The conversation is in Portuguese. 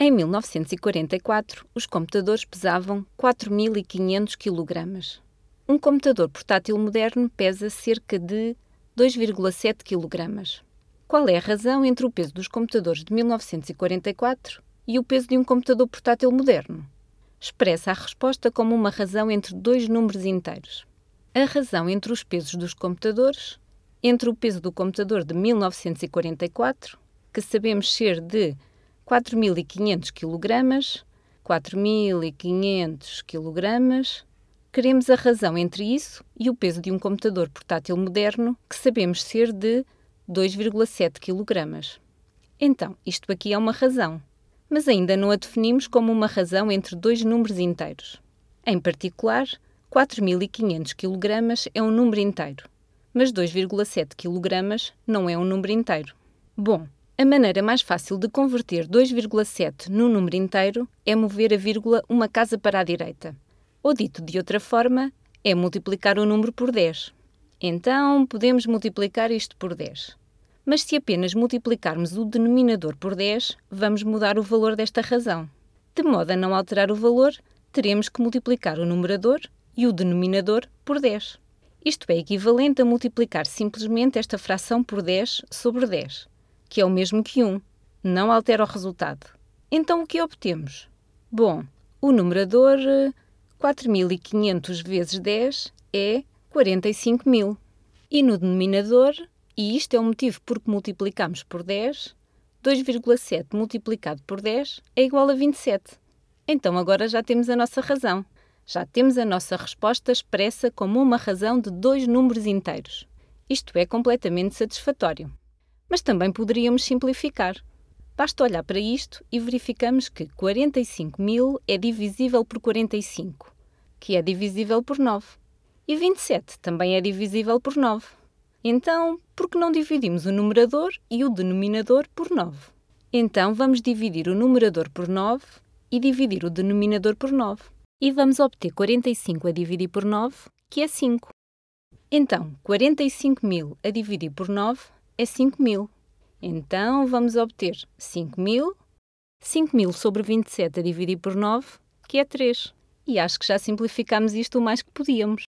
Em 1944, os computadores pesavam 4.500 kg. Um computador portátil moderno pesa cerca de 2,7 kg. Qual é a razão entre o peso dos computadores de 1944 e o peso de um computador portátil moderno? Expressa a resposta como uma razão entre dois números inteiros. A razão entre os pesos dos computadores, entre o peso do computador de 1944, que sabemos ser de 4.500 kg, 4.500 kg. Queremos a razão entre isso e o peso de um computador portátil moderno, que sabemos ser de 2,7 kg. Então, isto aqui é uma razão, mas ainda não a definimos como uma razão entre dois números inteiros. Em particular, 4.500 kg é um número inteiro, mas 2,7 kg não é um número inteiro. Bom, a maneira mais fácil de converter 2,7 num número inteiro é mover a vírgula uma casa para a direita. Ou dito de outra forma, é multiplicar o número por 10. Então, podemos multiplicar isto por 10. Mas se apenas multiplicarmos o denominador por 10, vamos mudar o valor desta razão. De modo a não alterar o valor, teremos que multiplicar o numerador e o denominador por 10. Isto é equivalente a multiplicar simplesmente esta fração por 10 sobre 10 que é o mesmo que 1, não altera o resultado. Então o que obtemos? Bom, o numerador 4500 eh, vezes 10 é 45.000. E no denominador, e isto é o motivo por que multiplicamos por 10, 2,7 multiplicado por 10 é igual a 27. Então agora já temos a nossa razão. Já temos a nossa resposta expressa como uma razão de dois números inteiros. Isto é completamente satisfatório. Mas também poderíamos simplificar. Basta olhar para isto e verificamos que 45 mil é divisível por 45, que é divisível por 9. E 27 também é divisível por 9. Então, por que não dividimos o numerador e o denominador por 9? Então, vamos dividir o numerador por 9 e dividir o denominador por 9. E vamos obter 45 a dividir por 9, que é 5. Então, 45 mil a dividir por 9 é 5.000. Então vamos obter 5.000. 5.000 sobre 27 a dividir por 9, que é 3. E acho que já simplificámos isto o mais que podíamos.